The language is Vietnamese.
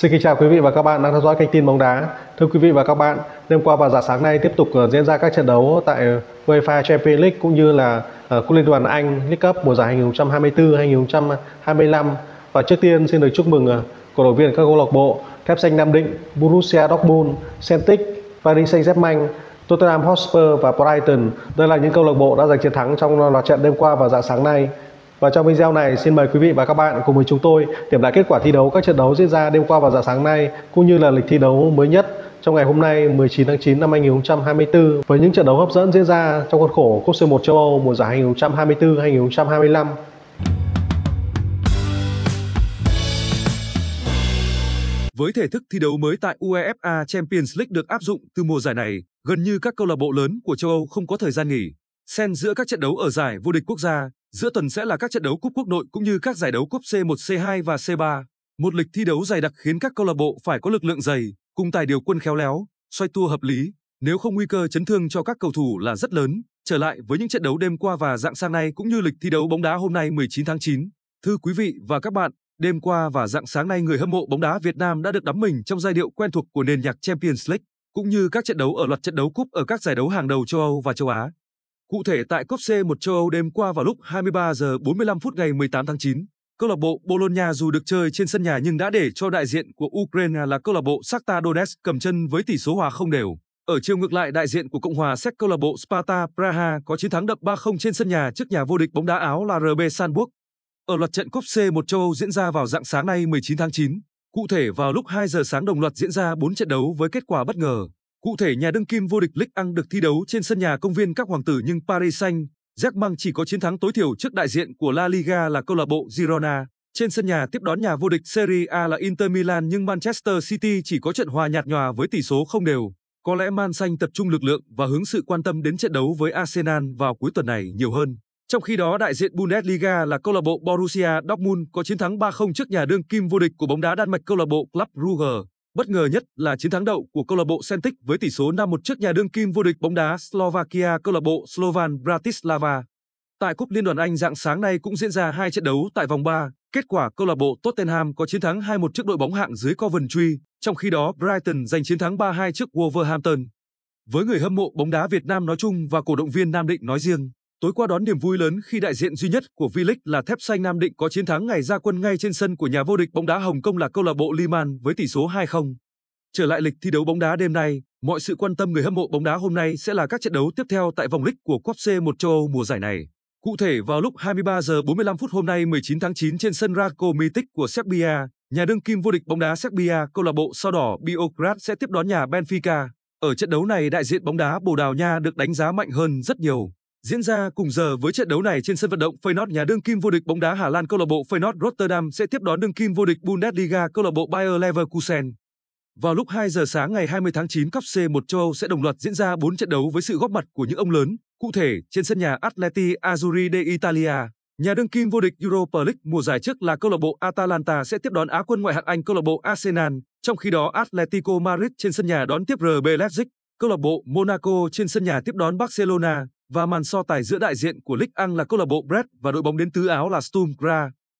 Xin kính chào quý vị và các bạn đang theo dõi kênh tin bóng đá. Thưa quý vị và các bạn, đêm qua và dạng sáng nay tiếp tục ờ, diễn ra các trận đấu tại ờ, UEFA Champions League cũng như là ờ, Cúp Liên đoàn Anh League Cup mùa giải 2024-2025. Và trước tiên xin được chúc mừng cổ động viên các câu lạc bộ Thép Xanh Nam Định, Borussia Dortmund, Celtic, Paris Saint-Germain, Tottenham Hotspur và Brighton. Đây là những câu lạc bộ đã giành chiến thắng trong loạt trận đêm qua và dạng sáng nay. Và trong video này xin mời quý vị và các bạn cùng với chúng tôi điểm lại kết quả thi đấu các trận đấu diễn ra đêm qua và dạng sáng nay cũng như là lịch thi đấu mới nhất trong ngày hôm nay 19 tháng 9 năm 2024 với những trận đấu hấp dẫn diễn ra trong khuôn khổ Cúp C1 châu Âu mùa giải 2024-2025. Với thể thức thi đấu mới tại UEFA Champions League được áp dụng từ mùa giải này, gần như các câu lạc bộ lớn của châu Âu không có thời gian nghỉ. Xen giữa các trận đấu ở giải vô địch quốc gia, Giữa tuần sẽ là các trận đấu cúp quốc nội cũng như các giải đấu cúp C1, C2 và C3. Một lịch thi đấu dày đặc khiến các câu lạc bộ phải có lực lượng dày, cùng tài điều quân khéo léo, xoay tua hợp lý, nếu không nguy cơ chấn thương cho các cầu thủ là rất lớn. Trở lại với những trận đấu đêm qua và dạng sáng nay cũng như lịch thi đấu bóng đá hôm nay 19 tháng 9. Thưa quý vị và các bạn, đêm qua và dạng sáng nay người hâm mộ bóng đá Việt Nam đã được đắm mình trong giai điệu quen thuộc của nền nhạc Champions League cũng như các trận đấu ở loạt trận đấu cúp ở các giải đấu hàng đầu châu Âu và châu Á. Cụ thể tại cúp C1 châu Âu đêm qua vào lúc 23 giờ 45 phút ngày 18 tháng 9, câu lạc bộ Bologna dù được chơi trên sân nhà nhưng đã để cho đại diện của Ukraine là câu lạc bộ Shakhtar Donetsk cầm chân với tỷ số hòa không đều. Ở chiều ngược lại, đại diện của Cộng hòa Séc câu lạc bộ Sparta Praha có chiến thắng đậm 3-0 trên sân nhà trước nhà vô địch bóng đá Áo là RB Salzburg. Ở loạt trận cúp C1 châu Âu diễn ra vào dạng sáng nay 19 tháng 9, cụ thể vào lúc 2 giờ sáng đồng loạt diễn ra 4 trận đấu với kết quả bất ngờ. Cụ thể nhà đương kim vô địch Ligue 1 được thi đấu trên sân nhà công viên các hoàng tử nhưng Paris Saint-Germain chỉ có chiến thắng tối thiểu trước đại diện của La Liga là câu lạc bộ Girona. Trên sân nhà tiếp đón nhà vô địch Serie A là Inter Milan nhưng Manchester City chỉ có trận hòa nhạt nhòa với tỷ số không đều. Có lẽ Man Xanh tập trung lực lượng và hướng sự quan tâm đến trận đấu với Arsenal vào cuối tuần này nhiều hơn. Trong khi đó, đại diện Bundesliga là câu lạc bộ Borussia Dortmund có chiến thắng 3-0 trước nhà đương kim vô địch của bóng đá Đan Mạch câu lạc bộ Club Brugge. Bất ngờ nhất là chiến thắng đậu của câu lạc bộ Celtic với tỷ số 5-1 trước nhà đương kim vô địch bóng đá Slovakia câu lạc bộ Slovan Bratislava. Tại Cúp Liên đoàn Anh dạng sáng nay cũng diễn ra hai trận đấu tại vòng 3. Kết quả câu lạc bộ Tottenham có chiến thắng 2-1 trước đội bóng hạng dưới Coventry, trong khi đó Brighton giành chiến thắng 3-2 trước Wolverhampton. Với người hâm mộ bóng đá Việt Nam nói chung và cổ động viên Nam Định nói riêng, Tối qua đón niềm vui lớn khi đại diện duy nhất của V-League là Thép Xanh Nam Định có chiến thắng ngày ra quân ngay trên sân của nhà vô địch bóng đá Hồng Kông là câu lạc bộ Liman với tỷ số 2-0. Trở lại lịch thi đấu bóng đá đêm nay, mọi sự quan tâm người hâm mộ bóng đá hôm nay sẽ là các trận đấu tiếp theo tại vòng League của Cup C1 châu Âu mùa giải này. Cụ thể vào lúc 23 giờ 45 phút hôm nay 19 tháng 9 trên sân Rako Mitic của Serbia, nhà đương kim vô địch bóng đá Serbia câu lạc bộ sao đỏ Biograd sẽ tiếp đón nhà Benfica. Ở trận đấu này đại diện bóng đá Bồ Đào Nha được đánh giá mạnh hơn rất nhiều. Diễn ra cùng giờ với trận đấu này trên sân vận động Feyenoord nhà đương kim vô địch bóng đá Hà Lan câu lạc bộ Feyenoord Rotterdam sẽ tiếp đón đương kim vô địch Bundesliga câu lạc bộ Bayer Leverkusen. Vào lúc 2 giờ sáng ngày 20 tháng 9, Cấp C1 châu Âu sẽ đồng loạt diễn ra 4 trận đấu với sự góp mặt của những ông lớn, cụ thể trên sân nhà Atleti Azzurri de Italia. Nhà đương kim vô địch Europa League mùa giải trước là câu lạc bộ Atalanta sẽ tiếp đón Á quân ngoại hạng Anh câu lạc bộ Arsenal, trong khi đó Atletico Madrid trên sân nhà đón tiếp RB Leipzig. Câu lạc bộ Monaco trên sân nhà tiếp đón Barcelona và màn so tài giữa đại diện của Ligue 1 là câu lạc bộ Brest và đội bóng đến tứ Áo là Sturm Graz.